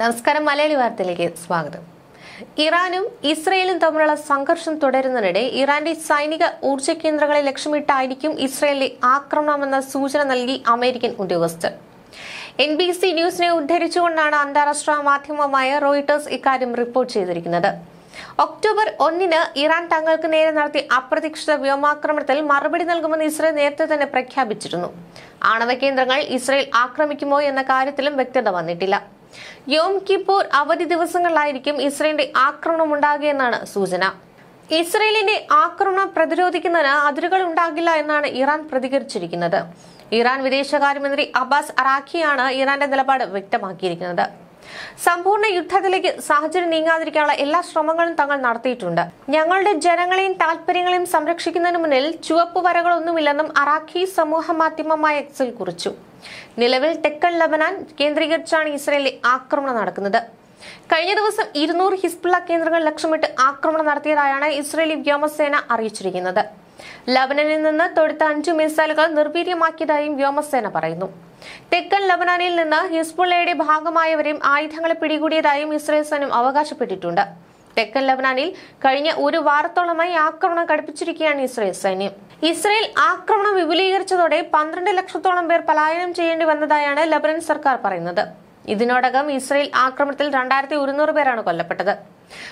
നമസ്കാരം മലയാളി വാർത്തയിലേക്ക് സ്വാഗതം ഇറാനും ഇസ്രയേലും തമ്മിലുള്ള സംഘർഷം തുടരുന്നതിനിടെ ഇറാന്റെ സൈനിക ഊർജ്ജ കേന്ദ്രങ്ങളെ ലക്ഷ്യമിട്ടായിരിക്കും ഇസ്രയേലിലെ ആക്രമണമെന്ന സൂചന നൽകി അമേരിക്കൻ ഉദ്യോഗസ്ഥർ എൻ ബി സി ന്യൂസിനെ ഉദ്ധരിച്ചുകൊണ്ടാണ് അന്താരാഷ്ട്ര മാധ്യമമായ റോയിട്ടേഴ്സ് ഇക്കാര്യം റിപ്പോർട്ട് ചെയ്തിരിക്കുന്നത് ഒക്ടോബർ ഒന്നിന് ഇറാൻ തങ്ങൾക്ക് നേരെ നടത്തിയ അപ്രതീക്ഷിത വ്യോമാക്രമണത്തിൽ മറുപടി നൽകുമെന്ന് ഇസ്രയേൽ നേരത്തെ തന്നെ പ്രഖ്യാപിച്ചിരുന്നു ആണവ കേന്ദ്രങ്ങൾ ഇസ്രയേൽ ആക്രമിക്കുമോ എന്ന കാര്യത്തിലും വ്യക്തത വന്നിട്ടില്ല യോം കിപ്പൂർ അവധി ദിവസങ്ങളിലായിരിക്കും ഇസ്രയേലിന്റെ ആക്രമണം ഉണ്ടാകുകയെന്നാണ് സൂചന ഇസ്രയേലിന്റെ ആക്രമണം പ്രതിരോധിക്കുന്നതിന് അതിരുകൾ ഉണ്ടാകില്ല എന്നാണ് ഇറാൻ പ്രതികരിച്ചിരിക്കുന്നത് ഇറാൻ വിദേശകാര്യമന്ത്രി അബ്ബാസ് അറാഖിയാണ് ഇറാന്റെ നിലപാട് വ്യക്തമാക്കിയിരിക്കുന്നത് സമ്പൂർണ്ണ യുദ്ധത്തിലേക്ക് സാഹചര്യം നീങ്ങാതിരിക്കാനുള്ള എല്ലാ ശ്രമങ്ങളും തങ്ങൾ നടത്തിയിട്ടുണ്ട് ഞങ്ങളുടെ ജനങ്ങളെയും താല്പര്യങ്ങളെയും സംരക്ഷിക്കുന്നതിന് മുന്നിൽ ചുവപ്പ് വരകളൊന്നുമില്ലെന്നും അറാഖി സമൂഹ മാധ്യമമായ എക്സിൽ കുറിച്ചു നിലവിൽ തെക്കൻ ലബനാൻ കേന്ദ്രീകരിച്ചാണ് ഇസ്രയേലിലെ ആക്രമണം നടക്കുന്നത് കഴിഞ്ഞ ദിവസം ഇരുന്നൂറ് ഹിസ്ബുള്ള കേന്ദ്രങ്ങൾ ലക്ഷ്യമിട്ട് ആക്രമണം നടത്തിയതായാണ് ഇസ്രയേലി വ്യോമസേന അറിയിച്ചിരിക്കുന്നത് ലബനനിൽ നിന്ന് തൊടുത്ത അഞ്ചു മിസൈലുകൾ നിർവീര്യമാക്കിയതായും വ്യോമസേന പറയുന്നു തെക്കൻ ലബനാനിൽ നിന്ന് ഹിസ്ബുള്ളയുടെ ഭാഗമായവരെയും ആയുധങ്ങളെ പിടികൂടിയതായും ഇസ്രയേൽ സൈന്യം അവകാശപ്പെട്ടിട്ടുണ്ട് തെക്കൻ ലബനാനിൽ കഴിഞ്ഞ ഒരു വാരത്തോളമായി ആക്രമണം കടുപ്പിച്ചിരിക്കുകയാണ് ഇസ്രയേൽ സൈന്യം ഇസ്രയേൽ ആക്രമണം വിപുലീകരിച്ചതോടെ പന്ത്രണ്ട് ലക്ഷത്തോളം പേർ പലായനം ചെയ്യേണ്ടി വന്നതായാണ് ലബനൻ സർക്കാർ പറയുന്നത് ഇതിനോടകം ഇസ്രയേൽ ആക്രമണത്തിൽ രണ്ടായിരത്തി ഒരുന്നൂറ് പേരാണ് കൊല്ലപ്പെട്ടത്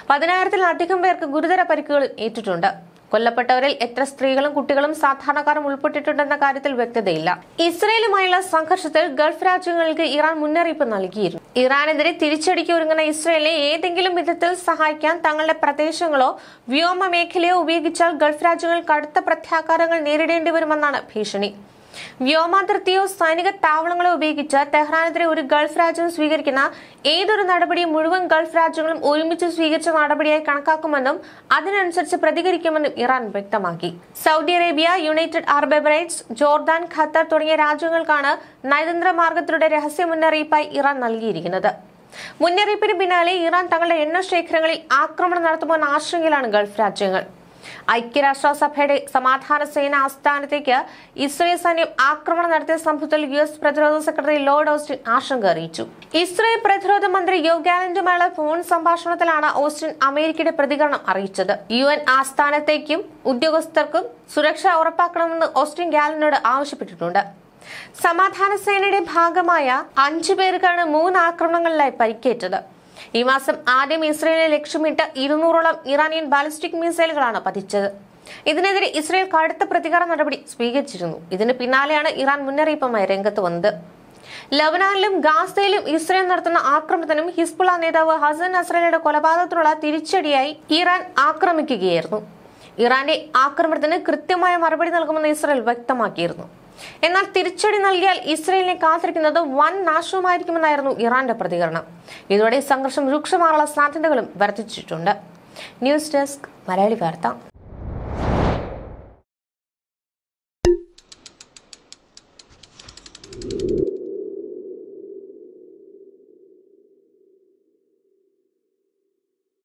പതിനായിരത്തിലധികം പേർക്ക് ഗുരുതര പരിക്കുകൾ ഏറ്റിട്ടുണ്ട് കൊല്ലപ്പെട്ടവരിൽ എത്ര സ്ത്രീകളും കുട്ടികളും സാധാരണക്കാരും ഉൾപ്പെട്ടിട്ടുണ്ടെന്ന കാര്യത്തിൽ വ്യക്തതയില്ല ഇസ്രയേലുമായുള്ള സംഘർഷത്തിൽ ഗൾഫ് രാജ്യങ്ങൾക്ക് ഇറാൻ മുന്നറിയിപ്പ് നൽകിയിരുന്നു ഇറാനെതിരെ തിരിച്ചടിക്ക് ഒരുങ്ങുന്ന ഇസ്രയേലിനെ ഏതെങ്കിലും വിധത്തിൽ സഹായിക്കാൻ തങ്ങളുടെ പ്രദേശങ്ങളോ വ്യോമ മേഖലയോ ഉപയോഗിച്ചാൽ ഗൾഫ് രാജ്യങ്ങൾ കടുത്ത പ്രത്യാഘാതങ്ങൾ നേരിടേണ്ടി വരുമെന്നാണ് ഭീഷണി വ്യോമാതിർത്തിയോ സൈനിക താവളങ്ങളോ ഉപയോഗിച്ച് തെഹ്റാനെതിരെ ഒരു ഗൾഫ് രാജ്യം സ്വീകരിക്കുന്ന ഏതൊരു നടപടിയും മുഴുവൻ ഗൾഫ് രാജ്യങ്ങളും ഒരുമിച്ച് സ്വീകരിച്ച നടപടിയായി കണക്കാക്കുമെന്നും അതിനനുസരിച്ച് പ്രതികരിക്കുമെന്നും ഇറാൻ വ്യക്തമാക്കി Saudi Arabia United Arab Emirates Jordan Qatar തുടങ്ങിയ രാജ്യങ്ങൾക്കാണ് നയതന്ത്ര മാർഗത്തിലൂടെ രഹസ്യ മുന്നറിയിപ്പായി ഇറാൻ നൽകിയിരിക്കുന്നത് മുന്നറിയിപ്പിന് പിന്നാലെ ഇറാൻ തങ്ങളുടെ എണ്ണ ശേഖരങ്ങളിൽ ആക്രമണം നടത്തുമെന്ന ആശങ്കയിലാണ് ഗൾഫ് രാജ്യങ്ങൾ ഐക്യരാഷ്ട്രസഭയുടെ സമാധാന സേന ആസ്ഥാനത്തേക്ക് ഇസ്രയേൽ സൈന്യം ആക്രമണം നടത്തിയ സംഭവത്തിൽ യു എസ് പ്രതിരോധ സെക്രട്ടറി ലോർഡ് ഓസ്റ്റിൻ ആശങ്ക അറിയിച്ചു ഇസ്രയേൽ പ്രതിരോധ മന്ത്രി യോഗാലൻഡുമായുള്ള ഫോൺ സംഭാഷണത്തിലാണ് ഓസ്റ്റിൻ അമേരിക്കയുടെ പ്രതികരണം അറിയിച്ചത് യു എൻ ആസ്ഥാനത്തേക്കും ഉദ്യോഗസ്ഥർക്കും സുരക്ഷ ഉറപ്പാക്കണമെന്ന് ഓസ്റ്റിൻ ഗാലനോട് ആവശ്യപ്പെട്ടിട്ടുണ്ട് സമാധാന സേനയുടെ ഭാഗമായ അഞ്ചു പേർക്കാണ് മൂന്ന് ആക്രമണങ്ങളിലായി പരിക്കേറ്റത് ഈ മാസം ആദ്യം ഇസ്രയേലിനെ ലക്ഷ്യമിട്ട് ഇരുന്നൂറോളം ഇറാനിയൻ ബാലിസ്റ്റിക് മിസൈലുകളാണ് പതിച്ചത് ഇതിനെതിരെ ഇസ്രയേൽ കടുത്ത പ്രതികാര നടപടി സ്വീകരിച്ചിരുന്നു ഇതിന് പിന്നാലെയാണ് ഇറാൻ മുന്നറിയിപ്പുമായി രംഗത്ത് വന്നത് ലബനാനിലും ഗാസയിലും ഇസ്രയേൽ നടത്തുന്ന ആക്രമണത്തിനും ഹിസ്ബുള നേതാവ് ഹസൻ അസ്രയുടെ കൊലപാതകത്തിനുള്ള തിരിച്ചടിയായി ഇറാൻ ആക്രമിക്കുകയായിരുന്നു ഇറാന്റെ ആക്രമണത്തിന് കൃത്യമായ മറുപടി നൽകുമെന്ന് ഇസ്രയേൽ വ്യക്തമാക്കിയിരുന്നു എന്നാൽ തിരിച്ചടി നൽകിയാൽ ഇസ്രയേലിനെ കാത്തിരിക്കുന്നത് വൻ നാശവുമായിരിക്കുമെന്നായിരുന്നു ഇറാന്റെ പ്രതികരണം ഇതോടെ സംഘർഷം രൂക്ഷമാറുള്ള സാധ്യതകളും വർദ്ധിച്ചിട്ടുണ്ട് ന്യൂസ് ഡെസ്ക് മലയാളി വാർത്ത